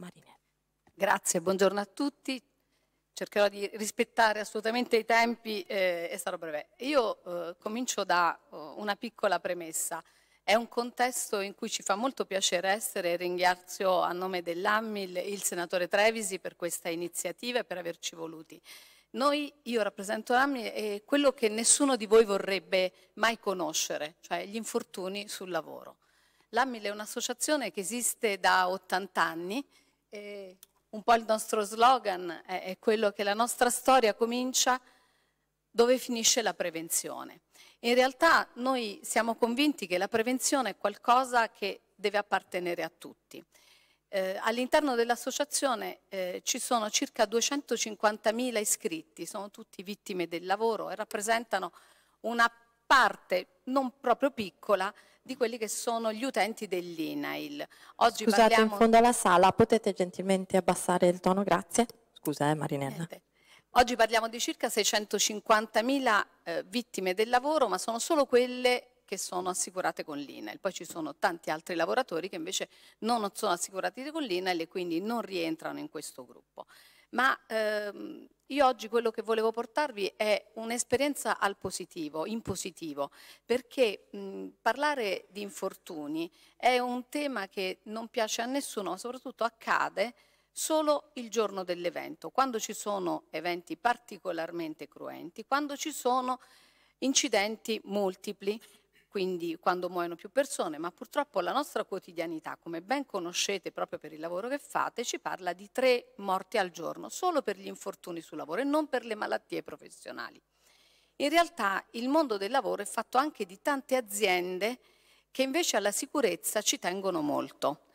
Marinelli. Grazie, buongiorno a tutti. Cercherò di rispettare assolutamente i tempi eh, e sarò breve. Io eh, comincio da oh, una piccola premessa. È un contesto in cui ci fa molto piacere essere e ringrazio a nome dell'AMMIL il senatore Trevisi per questa iniziativa e per averci voluti. Noi, io rappresento l'AMMIL e quello che nessuno di voi vorrebbe mai conoscere, cioè gli infortuni sul lavoro. L'AMMIL è un'associazione che esiste da 80 anni e un po' il nostro slogan è, è quello che la nostra storia comincia dove finisce la prevenzione. In realtà noi siamo convinti che la prevenzione è qualcosa che deve appartenere a tutti. Eh, all'interno dell'associazione eh, ci sono circa 250.000 iscritti, sono tutti vittime del lavoro e rappresentano una parte non proprio piccola di quelli che sono gli utenti dell'INAIL. Oggi Scusate, parliamo... in fondo alla sala potete gentilmente abbassare il tono, grazie. Scusa, eh, Marinella. Eh Oggi parliamo di circa 650.000 eh, vittime del lavoro, ma sono solo quelle che sono assicurate con l'INAIL. Poi ci sono tanti altri lavoratori che invece non sono assicurati con l'INAIL e quindi non rientrano in questo gruppo. Ma ehm, io oggi quello che volevo portarvi è un'esperienza al positivo, in positivo, perché mh, parlare di infortuni è un tema che non piace a nessuno, soprattutto accade solo il giorno dell'evento, quando ci sono eventi particolarmente cruenti, quando ci sono incidenti multipli quindi quando muoiono più persone, ma purtroppo la nostra quotidianità, come ben conoscete proprio per il lavoro che fate, ci parla di tre morti al giorno, solo per gli infortuni sul lavoro e non per le malattie professionali. In realtà il mondo del lavoro è fatto anche di tante aziende che invece alla sicurezza ci tengono molto.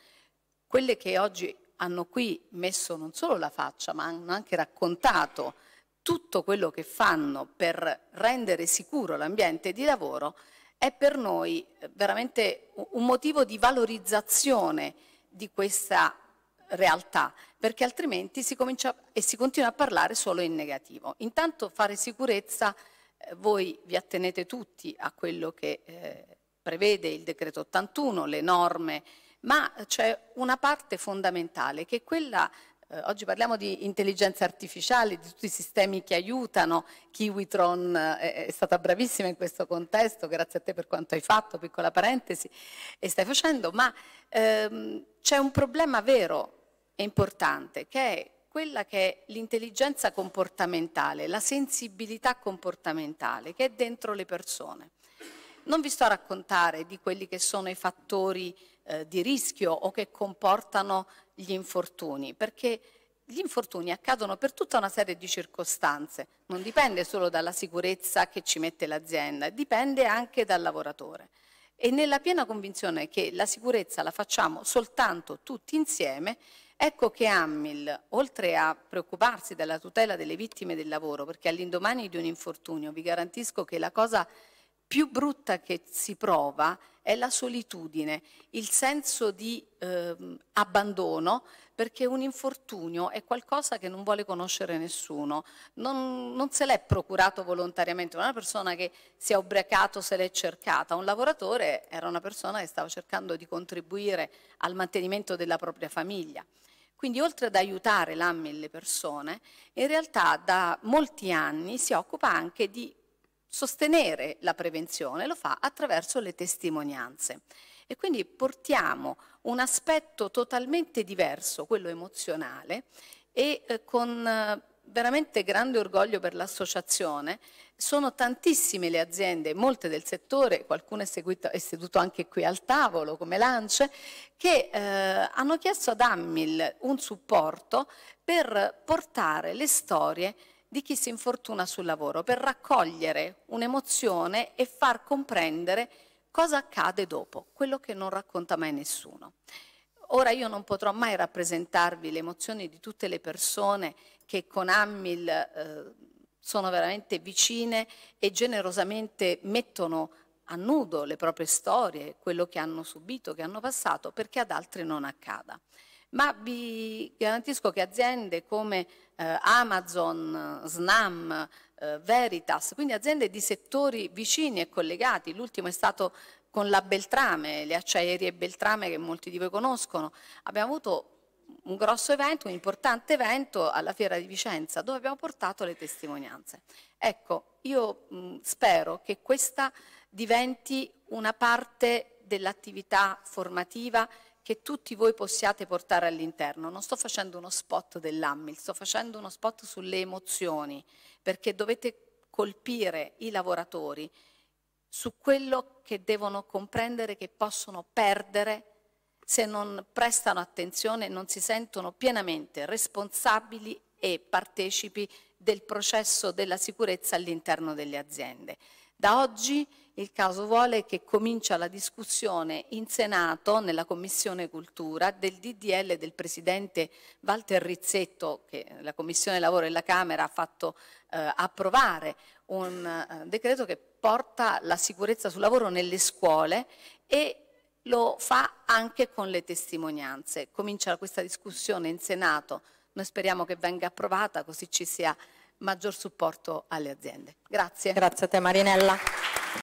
Quelle che oggi hanno qui messo non solo la faccia, ma hanno anche raccontato tutto quello che fanno per rendere sicuro l'ambiente di lavoro, è per noi eh, veramente un motivo di valorizzazione di questa realtà, perché altrimenti si comincia e si continua a parlare solo in negativo. Intanto fare sicurezza, eh, voi vi attenete tutti a quello che eh, prevede il decreto 81, le norme, ma c'è una parte fondamentale che è quella eh, oggi parliamo di intelligenza artificiale, di tutti i sistemi che aiutano. Kiwitron eh, è, è, stata bravissima in questo contesto, grazie a te per quanto hai fatto, piccola parentesi, e stai facendo, ma ehm, c'è un problema vero e importante che è quella che è l'intelligenza comportamentale, la sensibilità comportamentale che è dentro le persone. Non vi sto a raccontare di quelli che sono i fattori eh, di rischio o che comportano gli infortuni, perché gli infortuni accadono per tutta una serie di circostanze, non dipende solo dalla sicurezza che ci mette l'azienda, dipende anche dal lavoratore. E nella piena convinzione che la sicurezza la facciamo soltanto tutti insieme, ecco che Ammil, oltre a preoccuparsi della tutela delle vittime del lavoro, perché all'indomani di un infortunio vi garantisco che la cosa più brutta che si prova è la solitudine, il senso di eh, abbandono, perché un infortunio è qualcosa che non vuole conoscere nessuno, non, non se l'è procurato volontariamente, una persona che si è ubriacato se l'è cercata, un lavoratore era una persona che stava cercando di contribuire al mantenimento della propria famiglia. Quindi oltre ad aiutare l'AMI e le persone, in realtà da molti anni si occupa anche di sostenere la prevenzione, lo fa attraverso le testimonianze. E quindi portiamo un aspetto totalmente diverso, quello emozionale, e eh, con eh, veramente grande orgoglio per l'associazione. Sono tantissime le aziende, molte del settore, qualcuno è, seguito, è seduto anche qui al tavolo come Lance, che eh, hanno chiesto ad Ammil un supporto per portare le storie di chi si infortuna sul lavoro per raccogliere un'emozione e far comprendere cosa accade dopo, quello che non racconta mai nessuno. Ora io non potrò mai rappresentarvi le emozioni di tutte le persone che con Ammil eh, sono veramente vicine e generosamente mettono a nudo le proprie storie, quello che hanno subito, che hanno passato, perché ad altri non accada ma vi garantisco che aziende come eh, Amazon, Snam, eh, Veritas, quindi aziende di settori vicini e collegati, l'ultimo è stato con la Beltrame, le acciaierie Beltrame che molti di voi conoscono, abbiamo avuto un grosso evento, un importante evento alla Fiera di Vicenza dove abbiamo portato le testimonianze. Ecco, io mh, mm, spero che questa diventi una parte dell'attività formativa che tutti voi possiate portare all'interno. Non sto facendo uno spot dell'AMMIL, sto facendo uno spot sulle emozioni, perché dovete colpire i lavoratori su quello che devono comprendere che possono perdere se non prestano attenzione e non si sentono pienamente responsabili e partecipi del processo della sicurezza all'interno delle aziende. Da oggi il caso vuole che comincia la discussione in Senato, nella Commissione Cultura, del DDL del Presidente Walter Rizzetto, che la Commissione Lavoro e la Camera ha fatto eh, approvare un eh, decreto che porta la sicurezza sul lavoro nelle scuole e lo fa anche con le testimonianze. Comincia questa discussione in Senato, noi speriamo che venga approvata così ci sia maggior supporto alle aziende. Grazie. Grazie a te Marinella.